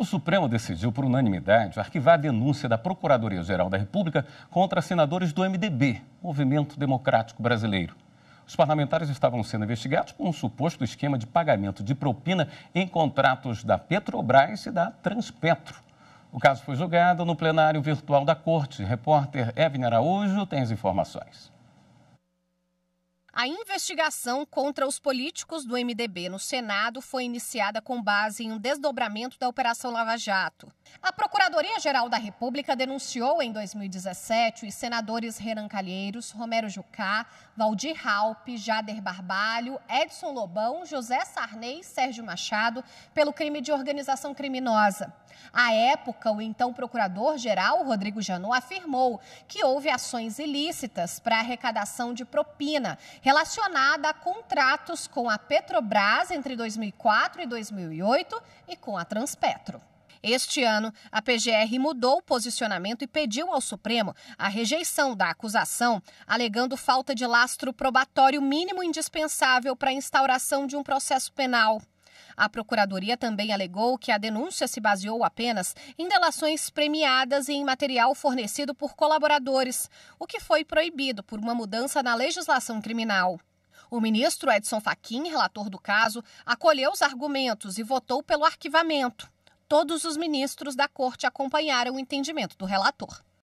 O Supremo decidiu, por unanimidade, arquivar a denúncia da Procuradoria-Geral da República contra senadores do MDB, Movimento Democrático Brasileiro. Os parlamentares estavam sendo investigados por um suposto esquema de pagamento de propina em contratos da Petrobras e da Transpetro. O caso foi julgado no plenário virtual da Corte. Repórter Evne Araújo tem as informações. A investigação contra os políticos do MDB no Senado foi iniciada com base em um desdobramento da Operação Lava Jato. A Procuradoria-Geral da República denunciou em 2017 os senadores Renan Calheiros, Romero Jucá, Valdir Halpe, Jader Barbalho, Edson Lobão, José Sarney e Sérgio Machado pelo crime de organização criminosa. À época, o então procurador-geral Rodrigo Janot afirmou que houve ações ilícitas para arrecadação de propina relacionada a contratos com a Petrobras entre 2004 e 2008 e com a Transpetro. Este ano, a PGR mudou o posicionamento e pediu ao Supremo a rejeição da acusação, alegando falta de lastro probatório mínimo indispensável para a instauração de um processo penal. A Procuradoria também alegou que a denúncia se baseou apenas em delações premiadas e em material fornecido por colaboradores, o que foi proibido por uma mudança na legislação criminal. O ministro Edson Fachin, relator do caso, acolheu os argumentos e votou pelo arquivamento. Todos os ministros da corte acompanharam o entendimento do relator.